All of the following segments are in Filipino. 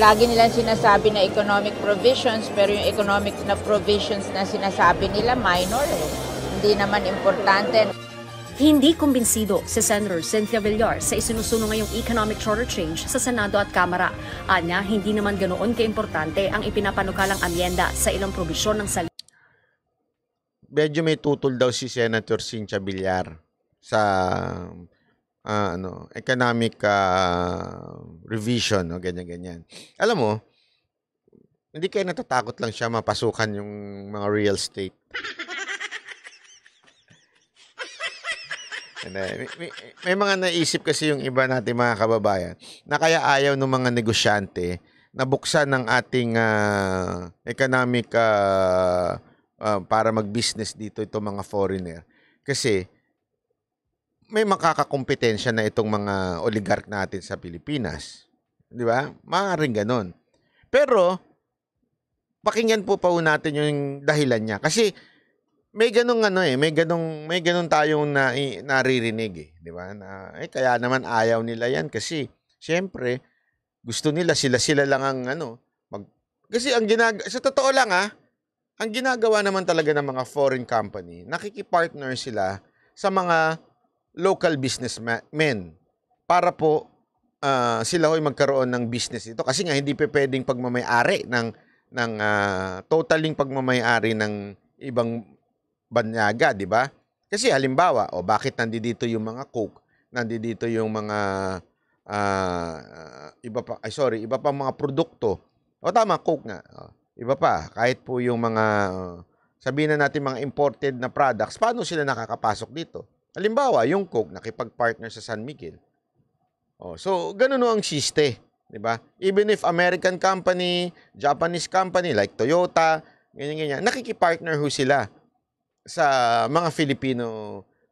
Lagi nilang sinasabi na economic provisions, pero yung economic na provisions na sinasabi nila minor eh. Hindi naman importante. Hindi kumbinsido si Senator Cynthia Villar sa isinusuno ngayong economic charter change sa Senado at Kamara. Anya, hindi naman ganoon kaimportante ang ipinapanukalang amyenda sa ilang probisyon ng sal. Medyo may tutol daw si Senator Cynthia Villar sa uh, ano, economic uh, revision o ganyan-ganyan. Alam mo, hindi kayo natatakot lang siya mapasukan yung mga real estate. And, uh, may, may, may mga naisip kasi yung iba natin mga kababayan na kaya ayaw ng mga negosyante na buksan ng ating uh, economic uh, uh, para mag-business dito itong mga foreigner. Kasi may makakakompetensya na itong mga oligark natin sa Pilipinas. Di ba? Maaaring ganun. Pero, pakinggan po pa natin yung dahilan niya. Kasi, may ganung ano eh, may ganung may ganung tayong na, eh, naririnig eh, di ba? Na, eh, kaya naman ayaw nila yan kasi syempre gusto nila sila sila lang ang ano, mag kasi ang ginag sa totoo lang ah, ang ginagawa naman talaga ng mga foreign company, nakikipartner sila sa mga local businessmen para po uh, sila ho'y magkaroon ng business ito kasi nga hindi pa pwedeng pagmamayari ng ng uh, totaling pagmamayari ng ibang banyaga, di ba? Kasi halimbawa, o oh, bakit nandito yung mga coke, nandito yung mga uh, iba pa ay sorry, iba pa mga produkto. O oh, tama, coke nga. Oh, iba pa kahit po yung mga uh, sabihin na natin mga imported na products, paano sila nakakapasok dito? Halimbawa, yung Coke, nakipag-partner sa San Miguel. Oh, so, ganun ang siste. Di ba? Even if American company, Japanese company like Toyota, ganyan-ganyan, nakikipartner ho sila sa mga Filipino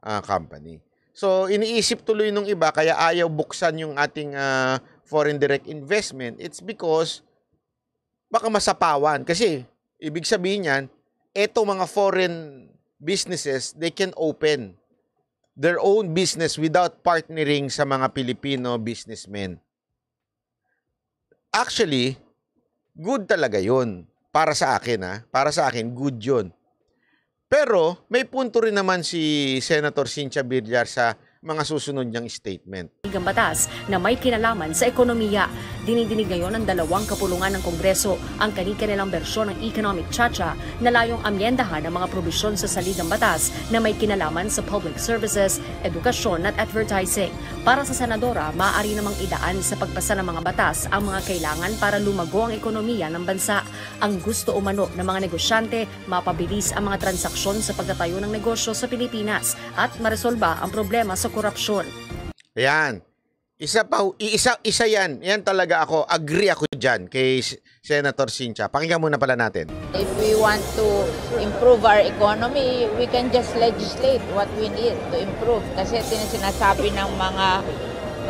uh, company. So, iniisip tuloy nung iba, kaya ayaw buksan yung ating uh, foreign direct investment. It's because baka masapawan. Kasi, ibig sabihin niyan, eto mga foreign businesses, they can open their own business without partnering sa mga Pilipino businessmen. Actually, good talaga yon Para sa akin, ha? Ah. Para sa akin, good yon Pero, may punto rin naman si Senator Cynthia Villar sa mga susunod niyang statement. Ang batas na may kinalaman sa ekonomiya. Dinidinig ngayon ng dalawang kapulungan ng Kongreso ang kanilang bersyon ng economic chacha na layong amyendahan ang mga probisyon sa saligang batas na may kinalaman sa public services, edukasyon at advertising. Para sa Senadora, maaari namang idaan sa pagpasa ng mga batas ang mga kailangan para lumago ang ekonomiya ng bansa ang gusto umano ng mga negosyante mapabilis ang mga transaksyon sa pagtatayo ng negosyo sa Pilipinas at maresolba ang problema sa korupsyon. Ayan. Isa pa, isa, isa yan. Yan talaga ako. Agree ako dyan kay Senator Sincha. Pakinggan muna pala natin. If we want to improve our economy, we can just legislate what we need to improve. Kasi sinasabi ng mga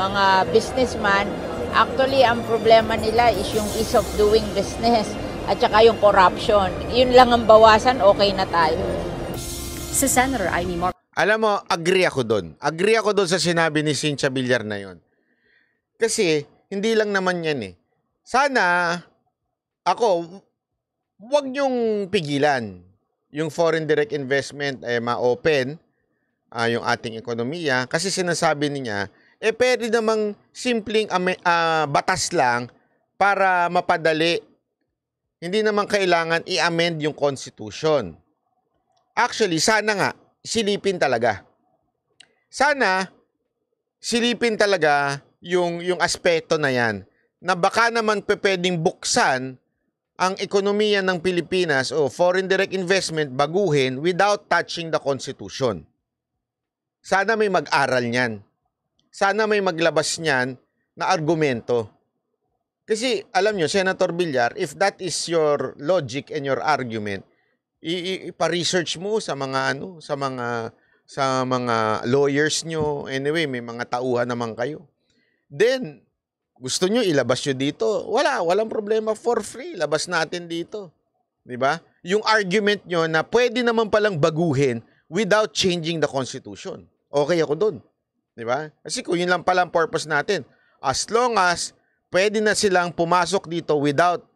mga businessman, actually ang problema nila is yung ease of doing business at saka yung corruption. Yun lang ang bawasan, okay na tayo. Si Senator Amy Mark. Alam mo, agree ako doon. Agree ako doon sa sinabi ni Cynthia Villar na yun. Kasi, hindi lang naman yan eh. Sana, ako, wag niyong pigilan yung foreign direct investment ay eh, ma-open uh, yung ating ekonomiya kasi sinasabi niya eh pwede namang simpleng uh, batas lang para mapadali hindi naman kailangan i-amend yung constitution. Actually, sana nga, silipin talaga. Sana, silipin talaga yung, yung aspeto na yan na baka naman pwedeng buksan ang ekonomiya ng Pilipinas o foreign direct investment baguhin without touching the constitution. Sana may mag-aral niyan. Sana may maglabas niyan na argumento. Kasi alam nyo, Senator Villar, if that is your logic and your argument, ipa-research mo sa mga ano, sa mga sa mga lawyers nyo. Anyway, may mga tauhan naman kayo. Then gusto nyo ilabas nyo dito, wala, walang problema for free. Labas natin dito. 'Di ba? Yung argument nyo na pwede naman palang baguhin without changing the constitution. Okay ako doon. 'Di ba? Kasi kung yun lang palang purpose natin, as long as pwede na silang pumasok dito without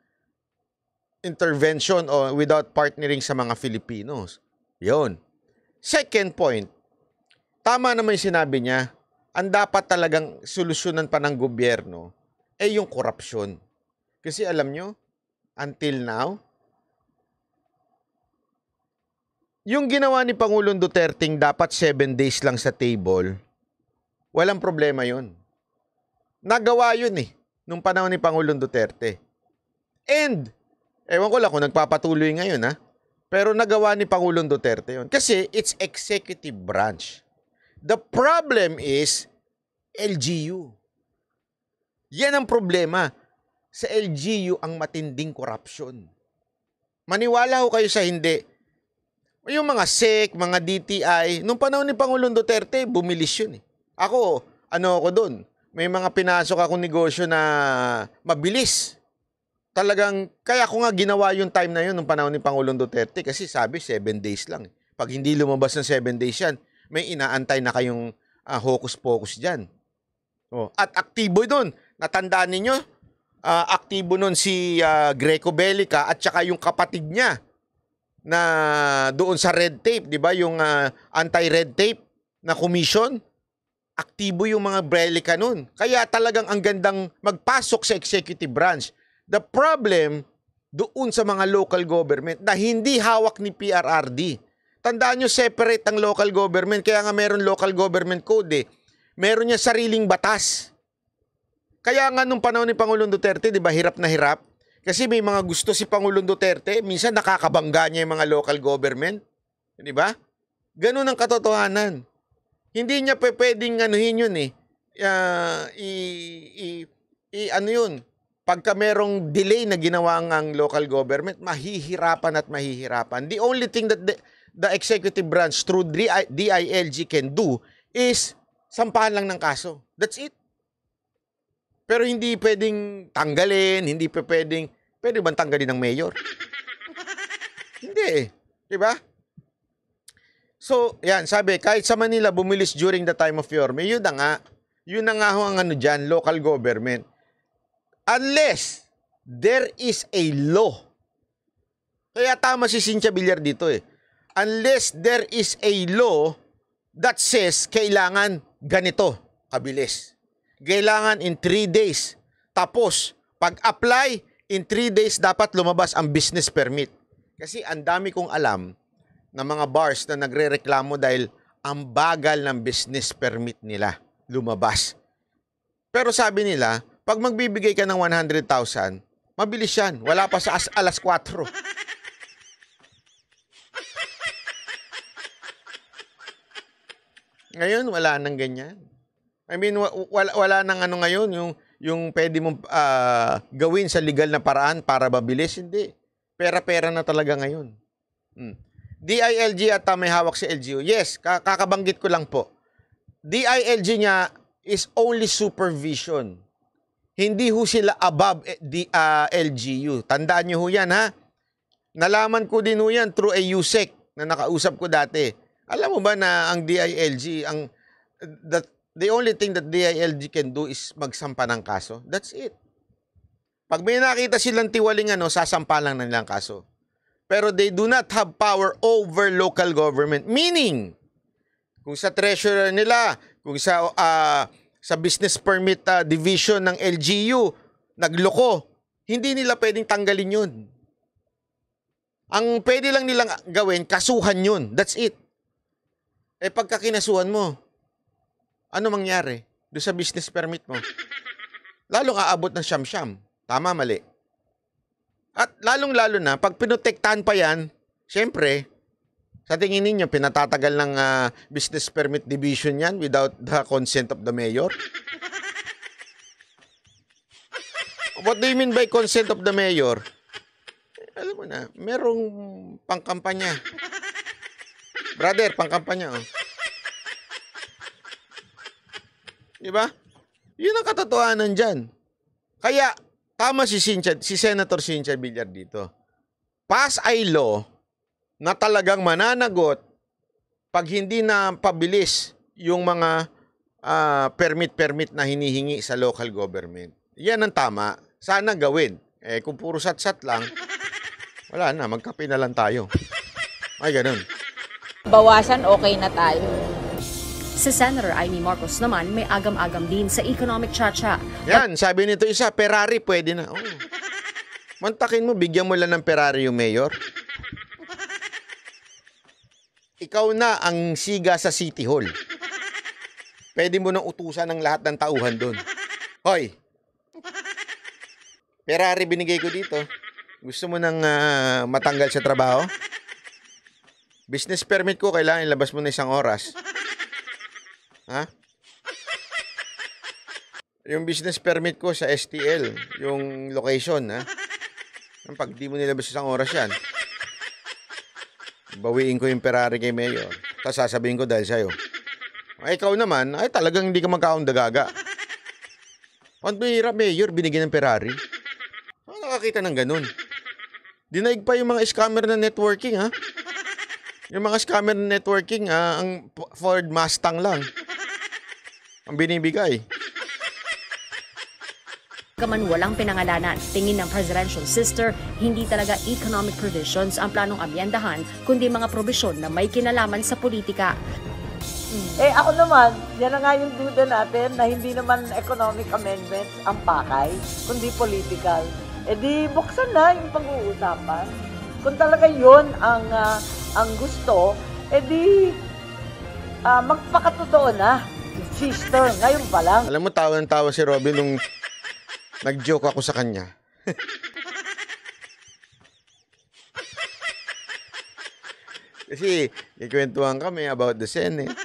intervention o without partnering sa mga Filipinos. Yun. Second point, tama naman yung sinabi niya, ang dapat talagang solusyonan pa ng gobyerno ay yung korupsyon. Kasi alam nyo, until now, yung ginawa ni Pangulong Duterte dapat 7 days lang sa table, walang problema yun. Nagawa yun eh nung panahon ni Pangulong Duterte. And, ewan ko lang kung nagpapatuloy ngayon ha, pero nagawa ni Pangulong Duterte yon Kasi it's executive branch. The problem is LGU. Yan ang problema. Sa LGU ang matinding corruption. Maniwala ho kayo sa hindi. Yung mga SEC, mga DTI, nung panahon ni Pangulong Duterte, bumilis yun eh. Ako, ano ako doon? may mga pinasok akong negosyo na mabilis. Talagang, kaya ko nga ginawa yung time na yun nung panahon ni Pangulong Duterte kasi sabi 7 days lang. Eh. Pag hindi lumabas ng 7 days yan, may inaantay na kayong uh, ah, hocus-pocus dyan. Oh. At aktibo doon. Natandaan ninyo, uh, aktibo noon si uh, Greco Bellica at saka yung kapatid niya na doon sa red tape, 'di ba? Yung uh, anti-red tape na commission aktibo yung mga Brelica nun. Kaya talagang ang gandang magpasok sa executive branch. The problem doon sa mga local government na hindi hawak ni PRRD. Tandaan nyo, separate ang local government. Kaya nga meron local government code eh. Meron niya sariling batas. Kaya nga nung panahon ni Pangulong Duterte, di ba, hirap na hirap. Kasi may mga gusto si Pangulong Duterte, minsan nakakabangga niya yung mga local government. Di ba? Ganun ang katotohanan. Hindi niya pe pwedeng anuhin yun eh. Uh, i, i, i, ano yun? Pagka merong delay na ginawa ang local government, mahihirapan at mahihirapan. The only thing that the, the executive branch through DILG can do is sampahan lang ng kaso. That's it. Pero hindi pwedeng tanggalin, hindi pwedeng, pwede bang tanggalin ng mayor? hindi eh. Diba? So, yan, sabi, kahit sa Manila bumilis during the time of Yorme, yun na nga. Yun na nga ang ano dyan, local government. Unless there is a law. Kaya tama si Cynthia Villar dito eh. Unless there is a law that says kailangan ganito kabilis. Kailangan in 3 days. Tapos, pag-apply, in 3 days dapat lumabas ang business permit. Kasi ang dami kong alam, ng mga bars na nagrereklamo dahil ang bagal ng business permit nila lumabas. Pero sabi nila, pag magbibigay ka ng 100,000, mabilis yan. Wala pa sa as alas 4. Ngayon, wala nang ganyan. I mean, wala, wala nang ano ngayon, yung, yung pwede mong uh, gawin sa legal na paraan para mabilis. Hindi. Pera-pera na talaga ngayon. Hmm. DILG at may hawak si LGU. Yes, kakabanggit ko lang po. DILG niya is only supervision. Hindi ho sila above the eh, uh, ah, LGU. Tandaan niyo ho yan ha. Nalaman ko din ho yan through a USEC na nakausap ko dati. Alam mo ba na ang DILG, ang that, the only thing that DILG can do is magsampa ng kaso. That's it. Pag may nakita silang tiwaling ano, sasampa lang na nilang kaso pero they do not have power over local government. Meaning, kung sa treasurer nila, kung sa uh, sa business permit uh, division ng LGU nagloko, hindi nila pwedeng tanggalin 'yun. Ang pwede lang nilang gawin, kasuhan 'yun. That's it. Eh pagka kinasuhan mo, ano mangyari do sa business permit mo? Lalong aabot ng siyam-siyam. Tama, mali. At lalong-lalo na, pag pinotektahan pa yan, siyempre, sa tingin ninyo, pinatatagal ng uh, business permit division yan without the consent of the mayor? What do you mean by consent of the mayor? Eh, alam mo na, merong pangkampanya. Brother, pangkampanya. Oh. Di ba? Yun ang katotohanan dyan. Kaya, tama si, Cynthia, si Senator Cynthia Villar dito. Pass ay law na talagang mananagot pag hindi na pabilis yung mga ah, permit-permit uh, na hinihingi sa local government. Yan ang tama. Sana gawin. Eh, kung puro sat-sat lang, wala na, magkape na lang tayo. Ay, ganun. Bawasan, okay na tayo. Si Senator Amy Marcos naman may agam-agam din sa economic chacha. Yan, sabi nito isa, Ferrari pwede na. Oh. Mantakin mo, bigyan mo lang ng Ferrari yung mayor. Ikaw na ang siga sa City Hall. Pwede mo nang utusan ng lahat ng tauhan doon. Hoy, Ferrari binigay ko dito. Gusto mo nang uh, matanggal sa trabaho? Business permit ko, kailangan ilabas mo na isang oras. Ha? Yung business permit ko sa STL, yung location, ha? Pag di mo nilabas isang oras yan, bawiin ko yung Ferrari kay Mayor. Tapos sasabihin ko dahil sa'yo. Ay, ah, ikaw naman, ay talagang hindi ka magkaundagaga. Ang bihira, Mayor, binigyan ng Ferrari. Ano nakakita ng ganun? Dinaig pa yung mga scammer na networking, ha? Yung mga scammer na networking, ha? Ah, ang Ford Mustang lang ang binibigay. Kaman walang pinangalanan, tingin ng presidential sister, hindi talaga economic provisions ang planong amyendahan, kundi mga probisyon na may kinalaman sa politika. Eh ako naman, yan na nga yung duda natin na hindi naman economic amendments ang pakay, kundi political. Eh di buksan na yung pag-uusapan. Kung talaga yun ang, uh, ang gusto, eh di uh, magpakatotoo na Sister, ngayon pa lang. Alam mo, tawa ng tawa si Robin nung nag-joke ako sa kanya. Kasi, ikwentuhan kami about the Senate. Eh.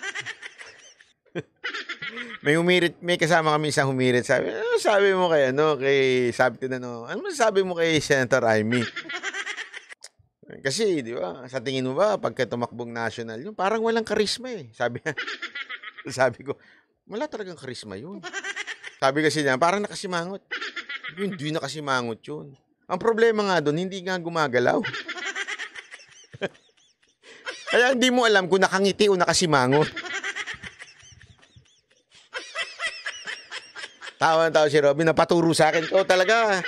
may humirit, may kasama kami isang humirit. Sabi, ano sabi mo kay ano, kay, sabi ko na no, ano sabi mo kay Senator Amy? Kasi, di ba, sa tingin mo ba, pagka tumakbong national, yung parang walang karisma eh. Sabi, sabi ko, wala talagang karisma yun. Sabi kasi niya, parang nakasimangot. Yun, hindi nakasimangot yun. Ang problema nga doon, hindi nga gumagalaw. Kaya hindi mo alam kung nakangiti o nakasimangot. Tawa na tawa si Robin, napaturo sa akin. Oo, talaga.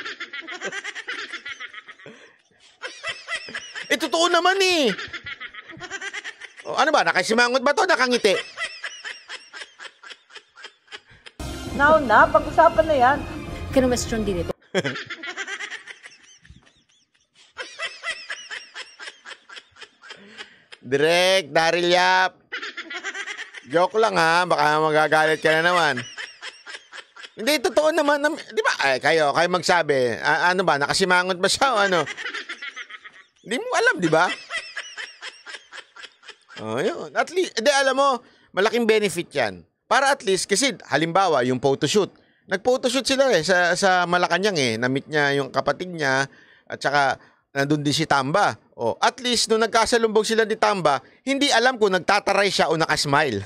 eh, totoo naman eh. Oh, ano ba, nakasimangot ba to? Nakangiti? Now na, pag-usapan na yan. Kinumestyon din ito. Direk, Daryl Yap. Joke lang ha, baka magagalit ka na naman. Hindi, totoo naman. Di ba? Ay, kayo, kayo magsabi. A- ano ba, nakasimangot ba siya o ano? Hindi mo alam, di ba? Oh, yun. At least, di, alam mo, malaking benefit yan. Para at least, kasi halimbawa yung photoshoot, nag-photoshoot sila eh sa, sa Malacanang eh. namit niya yung kapatid niya at saka nandun din si Tamba. oh at least nung nagkasalumbog sila ni Tamba, hindi alam kung nagtataray siya o nakasmile.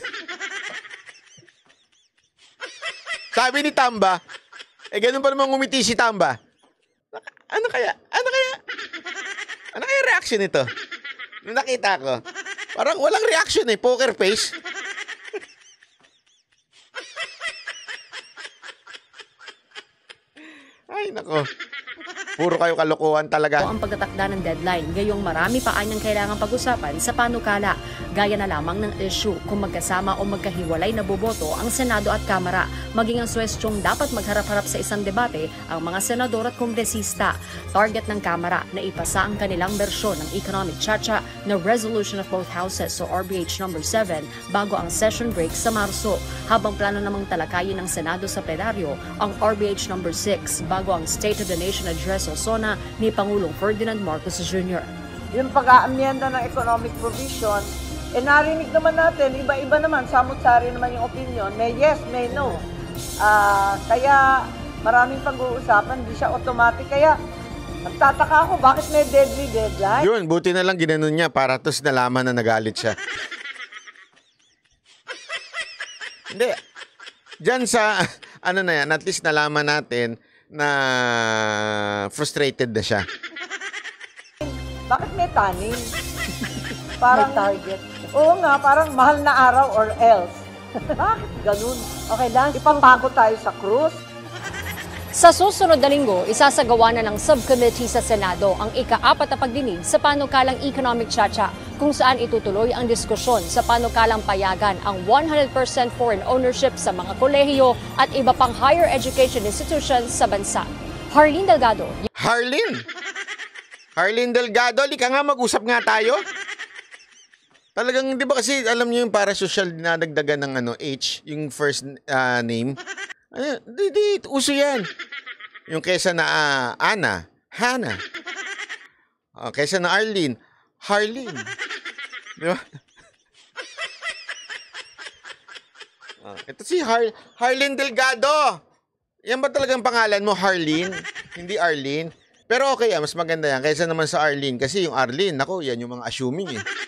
Sabi ni Tamba, eh ganun pa naman umiti si Tamba. Ano kaya? Ano kaya? Ano kaya reaction nito? Nung nakita ko, parang walang reaction eh, poker face. nako. Puro kayo kalokohan talaga. O ang pagtatakda ng deadline, gayong marami pa anyang kailangang pag-usapan sa panukala, gaya na lamang ng issue kung magkasama o magkahiwalay na boboto ang Senado at Kamara, maging ang swestyong dapat magharap-harap sa isang debate ang mga senador at kongresista. Target ng Kamara na ipasa ang kanilang bersyon ng economic cha-cha na resolution of both houses o so RBH number no. 7 bago ang session break sa Marso habang plano namang talakayin ng Senado sa plenaryo ang RBH number no. 6 bago ang State of the Nation Address o SONA ni Pangulong Ferdinand Marcos Jr. Yung pag-aamyenda ng economic provision, eh narinig naman natin, iba-iba naman, samot-sari naman yung opinion, may yes, may no. Uh, kaya maraming pag-uusapan, di siya automatic. Kaya Nagtataka ako, bakit may deadly deadline? Yun, buti na lang ginanon niya para tos nalaman na nagalit siya. Hindi. Diyan sa, ano na yan, at least nalaman natin na frustrated na siya. Bakit may taning? Parang may target. Oo nga, parang mahal na araw or else. Bakit ganun? Okay, last Ipapako tayo sa cruise. Sa susunod na linggo, isasagawa na ng subcommittee sa Senado ang ikaapat na pagdinig sa panukalang economic chacha kung saan itutuloy ang diskusyon sa panukalang payagan ang 100% foreign ownership sa mga kolehiyo at iba pang higher education institutions sa bansa. Harleen Delgado. Harleen? Harleen Delgado, lika nga mag-usap nga tayo. Talagang, di ba kasi, alam niyo yung para social na dagdagan ng ano, H, yung first uh, name. Ano, di, di, uso yan. Yung kesa na uh, Ana, Hannah. Uh, oh, kesa na Arlene, Harlene. Di ba? Uh, ito si Har Harlene Delgado. Yan ba talagang pangalan mo, Harlene? Hindi Arlene. Pero okay, ah, mas maganda yan kaysa naman sa Arlene. Kasi yung Arlene, nako, yan yung mga assuming eh.